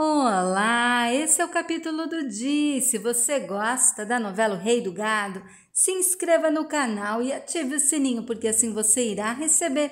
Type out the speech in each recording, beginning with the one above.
Olá, esse é o capítulo do dia. Se você gosta da novela o Rei do Gado, se inscreva no canal e ative o sininho, porque assim você irá receber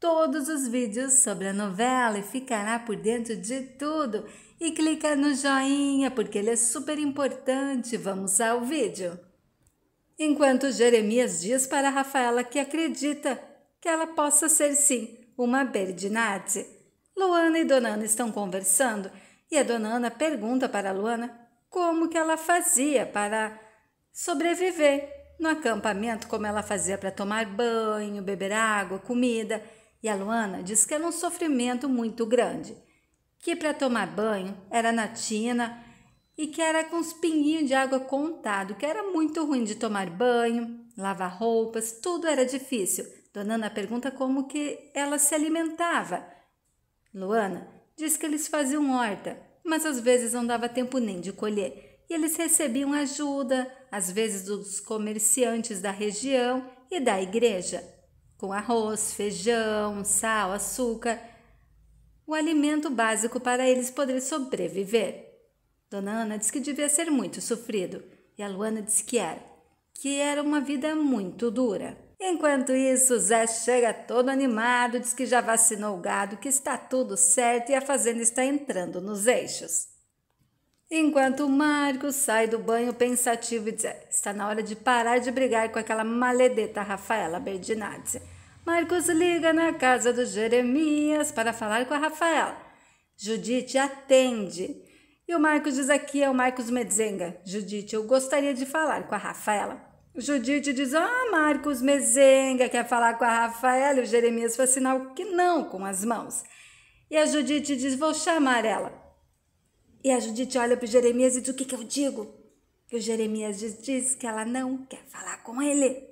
todos os vídeos sobre a novela e ficará por dentro de tudo. E clica no joinha, porque ele é super importante. Vamos ao vídeo. Enquanto Jeremias diz para Rafaela que acredita que ela possa ser sim uma Berdinazzi, Luana e Ana estão conversando e a dona Ana pergunta para a Luana como que ela fazia para sobreviver no acampamento, como ela fazia para tomar banho, beber água, comida. E a Luana diz que era um sofrimento muito grande, que para tomar banho era na tina e que era com os pinguinhos de água contado, que era muito ruim de tomar banho, lavar roupas, tudo era difícil. Dona Ana pergunta como que ela se alimentava. Luana Diz que eles faziam horta, mas às vezes não dava tempo nem de colher, e eles recebiam ajuda, às vezes dos comerciantes da região e da igreja, com arroz, feijão, sal, açúcar, o alimento básico para eles poderem sobreviver. Dona Ana disse que devia ser muito sofrido, e a Luana disse que era, que era uma vida muito dura. Enquanto isso, Zé chega todo animado, diz que já vacinou o gado, que está tudo certo e a fazenda está entrando nos eixos. Enquanto o Marco sai do banho pensativo e diz: é, está na hora de parar de brigar com aquela maledeta Rafaela Berdinazzi. Marcos liga na casa do Jeremias para falar com a Rafaela. Judite atende. E o Marcos diz aqui é o Marcos Medzenga. Judite, eu gostaria de falar com a Rafaela. Judite diz: Ah, Marcos Mezenga quer falar com a Rafaela. E o Jeremias faz sinal que não com as mãos. E a Judite diz: Vou chamar ela. E a Judite olha para o Jeremias e diz: O que, que eu digo? E o Jeremias diz, diz que ela não quer falar com ele.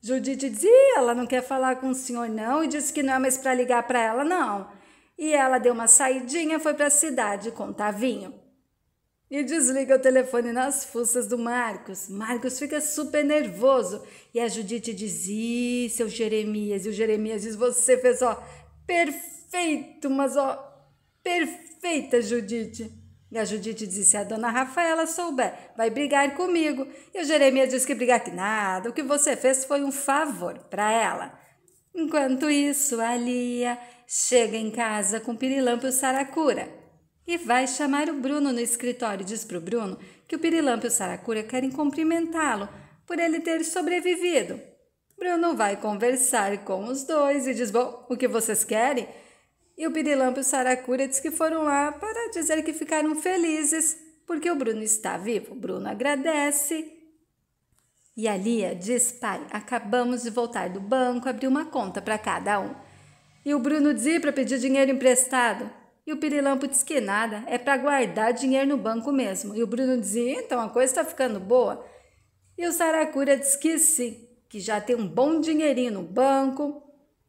Judite diz: Ih, ela não quer falar com o senhor, não. E disse que não é mais para ligar para ela, não. E ela deu uma saidinha, foi para a cidade com Tavinho e desliga o telefone nas fuças do Marcos. Marcos fica super nervoso e a Judite diz: isso. seu Jeremias. E o Jeremias diz: Você fez, ó, perfeito, mas ó, perfeita, Judite. E a Judite diz: Se a dona Rafaela souber, vai brigar comigo. E o Jeremias diz que brigar que nada, o que você fez foi um favor para ela. Enquanto isso, a Lia chega em casa com Pirilampo e o Saracura e vai chamar o Bruno no escritório e diz para o Bruno que o Pirilampo e o Saracura querem cumprimentá-lo por ele ter sobrevivido. Bruno vai conversar com os dois e diz: Bom, o que vocês querem? E o Pirilampo e o Saracura diz que foram lá para dizer que ficaram felizes porque o Bruno está vivo. O Bruno agradece. E a Lia é, diz: Pai, acabamos de voltar do banco, abrir uma conta para cada um. E o Bruno diz para pedir dinheiro emprestado. E o Pirilampo diz que nada, é para guardar dinheiro no banco mesmo. E o Bruno dizia, então a coisa está ficando boa. E o Saracura disse que sim, que já tem um bom dinheirinho no banco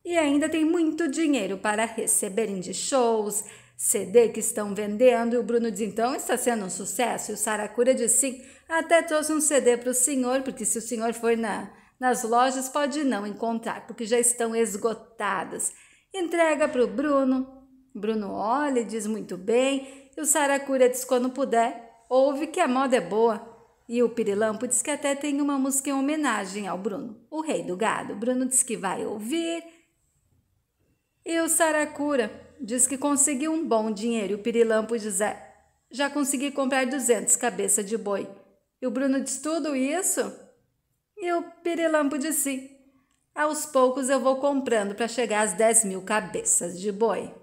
e ainda tem muito dinheiro para receberem de shows, CD que estão vendendo. E o Bruno diz, então está sendo um sucesso. E o Saracura diz, sim, até trouxe um CD para o senhor, porque se o senhor for na, nas lojas pode não encontrar, porque já estão esgotadas. Entrega para o Bruno, Bruno olha diz muito bem, e o Saracura diz quando puder, ouve que a moda é boa. E o Pirilampo diz que até tem uma música em homenagem ao Bruno, o rei do gado. Bruno diz que vai ouvir. E o Saracura diz que conseguiu um bom dinheiro. E o Pirilampo diz: é, já consegui comprar 200 cabeça de boi. E o Bruno diz tudo isso? E o Pirilampo diz sim. Aos poucos eu vou comprando para chegar às 10 mil cabeças de boi.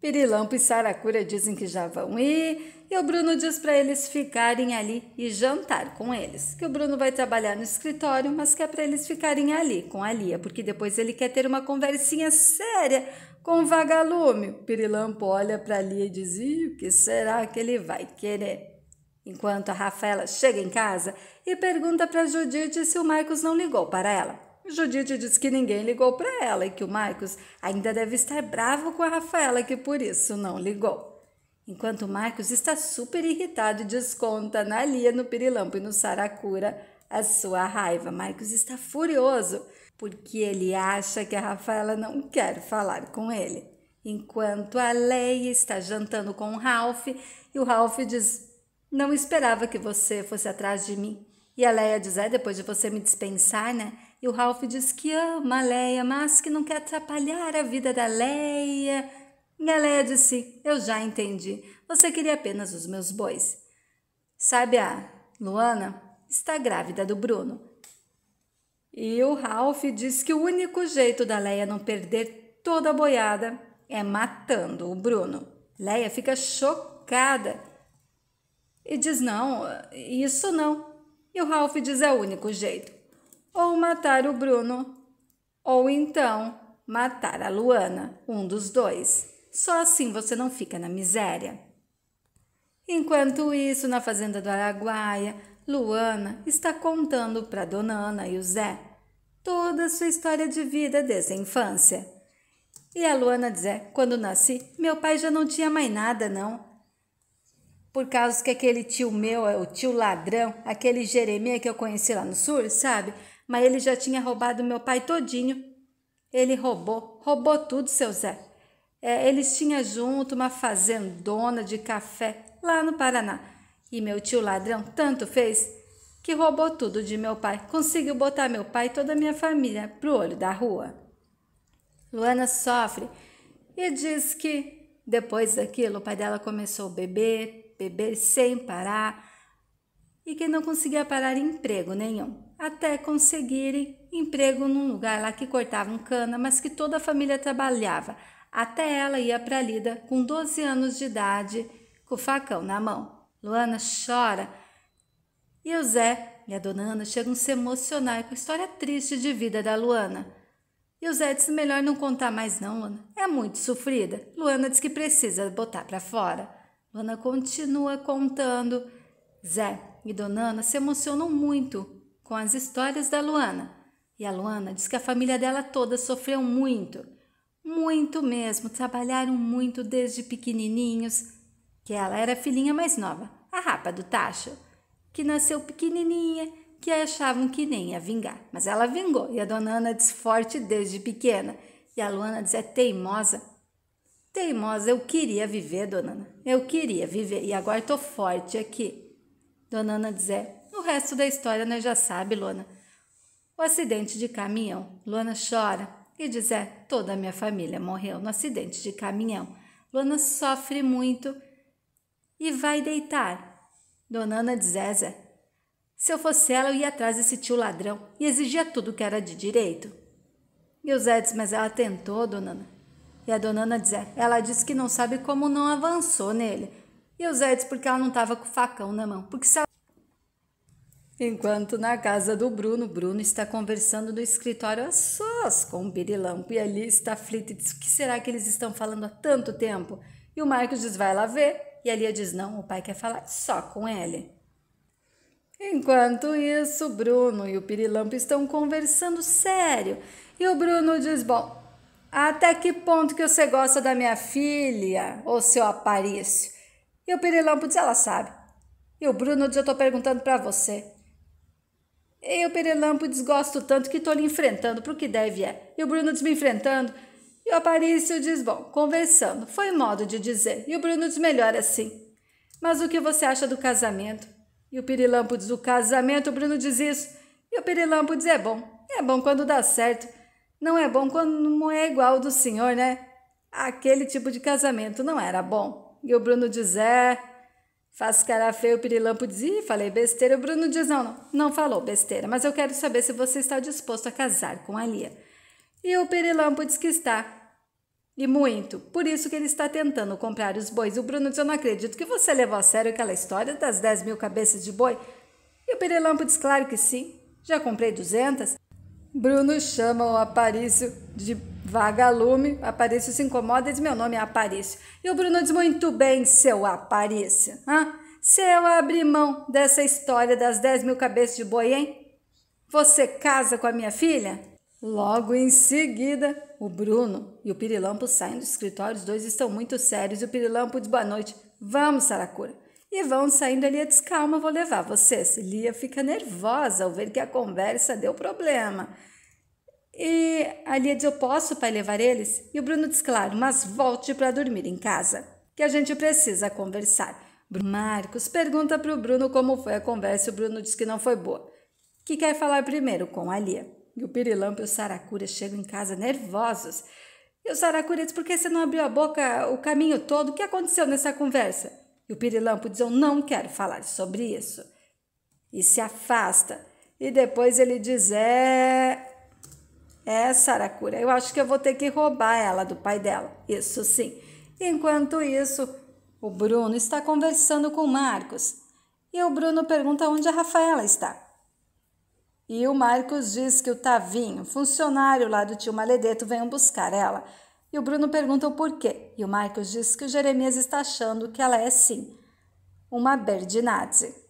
Pirilampo e Saracura dizem que já vão ir e o Bruno diz para eles ficarem ali e jantar com eles. Que o Bruno vai trabalhar no escritório, mas que é para eles ficarem ali com a Lia, porque depois ele quer ter uma conversinha séria com o vagalume. Pirilampo olha para Lia e diz: o que será que ele vai querer? Enquanto a Rafaela chega em casa e pergunta para Judite se o Marcos não ligou para ela. Judite diz que ninguém ligou para ela e que o Marcos ainda deve estar bravo com a Rafaela, que por isso não ligou. Enquanto o Marcos está super irritado e desconta na Lia, no Pirilampo e no Saracura a sua raiva. Marcos está furioso porque ele acha que a Rafaela não quer falar com ele. Enquanto a Leia está jantando com o Ralph e o Ralph diz: Não esperava que você fosse atrás de mim. E a Leia diz: É, depois de você me dispensar, né? E o Ralph diz que ama a Leia, mas que não quer atrapalhar a vida da Leia. E a Leia disse: assim, Eu já entendi. Você queria apenas os meus bois. Sabe a Luana? Está grávida do Bruno. E o Ralph diz que o único jeito da Leia não perder toda a boiada é matando o Bruno. Leia fica chocada e diz: Não, isso não. E o Ralph diz: É o único jeito ou matar o Bruno, ou então matar a Luana, um dos dois. Só assim você não fica na miséria. Enquanto isso, na fazenda do Araguaia, Luana está contando para Dona Ana e o Zé toda a sua história de vida desde a infância. E a Luana diz: é, quando nasci, meu pai já não tinha mais nada, não. Por causa que aquele tio meu, o tio ladrão, aquele Jeremias que eu conheci lá no sul, sabe? mas ele já tinha roubado meu pai todinho. Ele roubou, roubou tudo, seu Zé. É, eles tinham junto uma fazendona de café lá no Paraná. E meu tio ladrão tanto fez que roubou tudo de meu pai. Conseguiu botar meu pai e toda a minha família pro olho da rua. Luana sofre e diz que depois daquilo o pai dela começou a beber, beber sem parar e que não conseguia parar emprego nenhum até conseguirem emprego num lugar lá que cortavam cana, mas que toda a família trabalhava. Até ela ia para a lida com 12 anos de idade, com o facão na mão. Luana chora e o Zé e a dona Ana chegam a se emocionar com a história triste de vida da Luana. E o Zé diz: melhor não contar mais, não, Luana. É muito sofrida. Luana diz que precisa botar para fora. Luana continua contando. Zé e Dona Ana se emocionam muito com as histórias da Luana. E a Luana diz que a família dela toda sofreu muito, muito mesmo, trabalharam muito desde pequenininhos, que ela era a filhinha mais nova, a rapa do tacho, que nasceu pequenininha, que achavam que nem ia vingar, mas ela vingou. E a dona Ana diz forte desde pequena, e a Luana diz é teimosa. Teimosa, eu queria viver, dona Ana. Eu queria viver e agora estou forte aqui. Dona Ana diz é o resto da história nós né? já sabe, Lona. O acidente de caminhão. Lona chora e diz: é, toda a minha família morreu no acidente de caminhão. Lona sofre muito e vai deitar. Dona Ana diz: é, Zé, se eu fosse ela, eu ia atrás desse tio ladrão e exigia tudo que era de direito. E o Zé diz: Mas ela tentou, dona Ana. E a dona Ana diz: é, Ela disse que não sabe como não avançou nele. E o Zé diz: Porque ela não estava com o facão na mão. Porque se ela Enquanto na casa do Bruno, Bruno está conversando no escritório a sós com o Birilampo e ali está aflito e diz: O que será que eles estão falando há tanto tempo? E o Marcos diz: Vai lá ver. E a Lia diz: Não, o pai quer falar só com ele. Enquanto isso, Bruno e o Pirilampo estão conversando sério. E o Bruno diz: Bom, até que ponto que você gosta da minha filha, ou seu Aparício? E o Pirilampo diz: Ela sabe. E o Bruno diz: Eu estou perguntando para você. Eu, Perelampo, desgosto tanto que estou lhe enfrentando para o que deve é. E o Bruno diz me enfrentando. E o Aparício diz, bom, conversando. Foi modo de dizer. E o Bruno diz, melhor assim. Mas o que você acha do casamento? E o Pirilampo diz, o casamento, o Bruno diz isso. E o Pirilampo diz, é bom. É bom quando dá certo. Não é bom quando não é igual do senhor, né? Aquele tipo de casamento não era bom. E o Bruno diz, é... Faço cara feio o Pirilampo diz, Ih, falei besteira. O Bruno diz, não, não, não falou besteira, mas eu quero saber se você está disposto a casar com a Lia. E o Pirilampo diz que está. E muito. Por isso que ele está tentando comprar os bois. O Bruno diz, eu não acredito que você levou a sério aquela história das 10 mil cabeças de boi. E o Pirilampo diz, claro que sim. Já comprei 200. Bruno chama o Aparício de Vagalume, Aparício se incomoda e diz: Meu nome é Aparício. E o Bruno diz: Muito bem, seu Aparício. Hã? Se eu abrir mão dessa história das 10 mil cabeças de boi, hein? Você casa com a minha filha? Logo em seguida, o Bruno e o Pirilampo saem do escritório. Os dois estão muito sérios. E o Pirilampo diz: Boa noite. Vamos, Saracura. E vão saindo ali. Diz: Calma, vou levar vocês. Lia fica nervosa ao ver que a conversa deu problema. E a Lia é diz: Eu posso, pai, levar eles? E o Bruno diz: Claro, mas volte para dormir em casa, que a gente precisa conversar. Marcos pergunta para o Bruno como foi a conversa e o Bruno diz que não foi boa, que quer falar primeiro com a Lia. E o Pirilampo e o Saracura chegam em casa nervosos. E o Saracura diz: Por que você não abriu a boca o caminho todo? O que aconteceu nessa conversa? E o Pirilampo diz: Eu não quero falar sobre isso. E se afasta. E depois ele diz: É é, Saracura, eu acho que eu vou ter que roubar ela do pai dela. Isso sim. Enquanto isso, o Bruno está conversando com o Marcos. E o Bruno pergunta onde a Rafaela está. E o Marcos diz que o Tavinho, funcionário lá do tio Maledeto, veio buscar ela. E o Bruno pergunta o porquê. E o Marcos diz que o Jeremias está achando que ela é sim uma Berdinazzi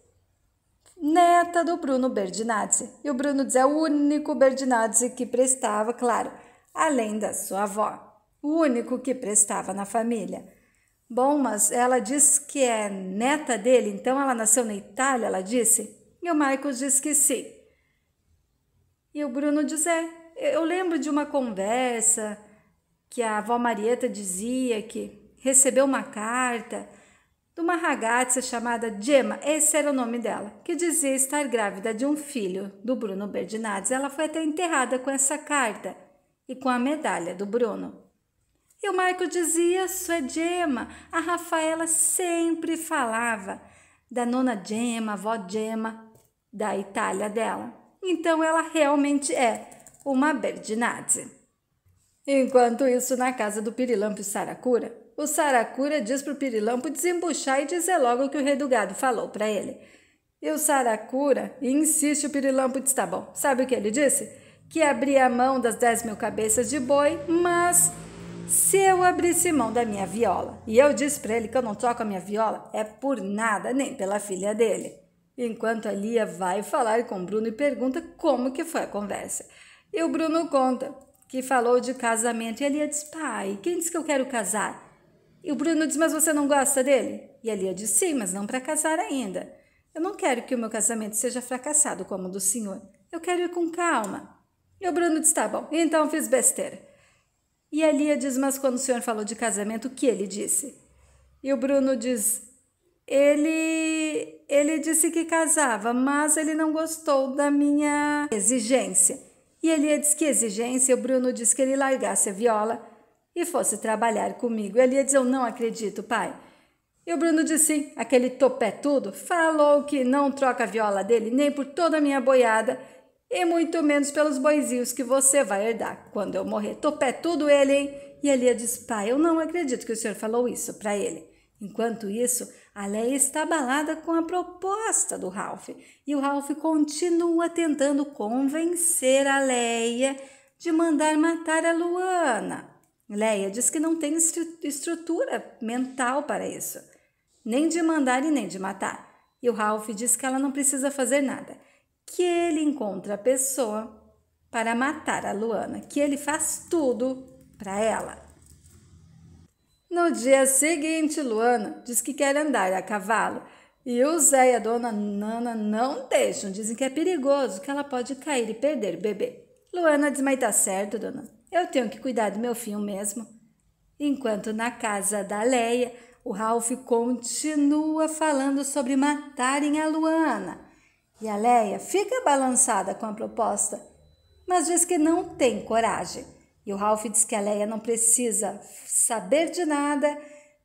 neta do Bruno Berdinazzi. E o Bruno diz é o único Berdinazzi que prestava, claro, além da sua avó, o único que prestava na família. Bom, mas ela diz que é neta dele, então ela nasceu na Itália, ela disse? E o Michael diz que sim. E o Bruno diz: é, eu lembro de uma conversa que a avó Marieta dizia que recebeu uma carta uma ragazza chamada Gemma, esse era o nome dela, que dizia estar grávida de um filho do Bruno Berdinazzi. Ela foi até enterrada com essa carta e com a medalha do Bruno. E o Marco dizia: Isso é Gemma. A Rafaela sempre falava da nona Gemma, avó Gemma, da Itália dela. Então ela realmente é uma Berdinazzi. Enquanto isso, na casa do Pirilampo Saracura, o Saracura diz para o Pirilampo desembuchar e dizer logo o que o rei do gado falou para ele. E o Saracura insiste o Pirilampo diz tá bom. Sabe o que ele disse? Que abria a mão das 10 mil cabeças de boi, mas se eu abrisse mão da minha viola. E eu disse para ele que eu não troco a minha viola, é por nada, nem pela filha dele. Enquanto a Lia vai falar com o Bruno e pergunta como que foi a conversa. E o Bruno conta que falou de casamento e a Lia diz, pai, quem disse que eu quero casar? E o Bruno diz: Mas você não gosta dele? E a Lia diz: Sim, mas não para casar ainda. Eu não quero que o meu casamento seja fracassado como o do senhor. Eu quero ir com calma. E o Bruno diz: Tá bom, então fiz besteira. E a Lia diz: Mas quando o senhor falou de casamento, o que ele disse? E o Bruno diz: Ele, ele disse que casava, mas ele não gostou da minha exigência. E a Lia diz que exigência, e o Bruno diz que ele largasse a viola e fosse trabalhar comigo. Ele ia dizer: Eu não acredito, pai. E o Bruno disse: aquele topé tudo. falou que não troca a viola dele nem por toda a minha boiada e muito menos pelos boizinhos que você vai herdar quando eu morrer. Topé tudo ele, hein? E Elia diz: Pai, eu não acredito que o senhor falou isso para ele. Enquanto isso, a Leia está abalada com a proposta do Ralph e o Ralph continua tentando convencer a Leia de mandar matar a Luana. Leia diz que não tem estrutura mental para isso, nem de mandar e nem de matar. E o Ralph diz que ela não precisa fazer nada, que ele encontra a pessoa para matar a Luana, que ele faz tudo para ela. No dia seguinte, Luana diz que quer andar a cavalo. E o Zé e a dona Nana não deixam, dizem que é perigoso, que ela pode cair e perder o bebê. Luana diz, mas tá certo, dona eu tenho que cuidar do meu filho mesmo. Enquanto na casa da Leia, o Ralph continua falando sobre matarem a Luana. E a Leia fica balançada com a proposta, mas diz que não tem coragem. E o Ralph diz que a Leia não precisa saber de nada,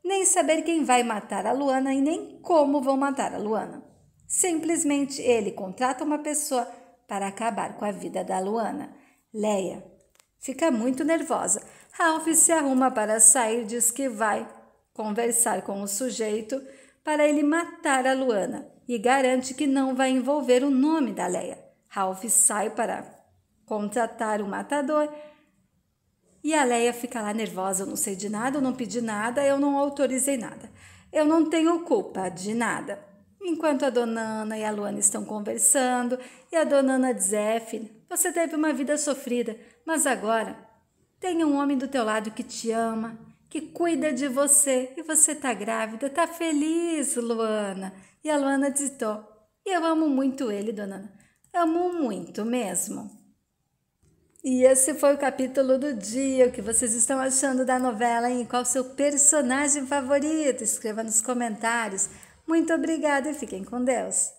nem saber quem vai matar a Luana e nem como vão matar a Luana. Simplesmente ele contrata uma pessoa para acabar com a vida da Luana. Leia Fica muito nervosa. Ralph se arruma para sair, diz que vai conversar com o sujeito para ele matar a Luana e garante que não vai envolver o nome da Leia. Ralph sai para contratar o matador e a Leia fica lá nervosa. Eu não sei de nada, eu não pedi nada, eu não autorizei nada. Eu não tenho culpa de nada. Enquanto a dona Ana e a Luana estão conversando, e a dona Ana diz: é, você teve uma vida sofrida, mas agora, tem um homem do teu lado que te ama, que cuida de você e você tá grávida, tá feliz, Luana. E a Luana ditou: Eu amo muito ele, dona Ana. Amo muito mesmo. E esse foi o capítulo do dia. O que vocês estão achando da novela, hein? Qual seu personagem favorito? Escreva nos comentários. Muito obrigada e fiquem com Deus.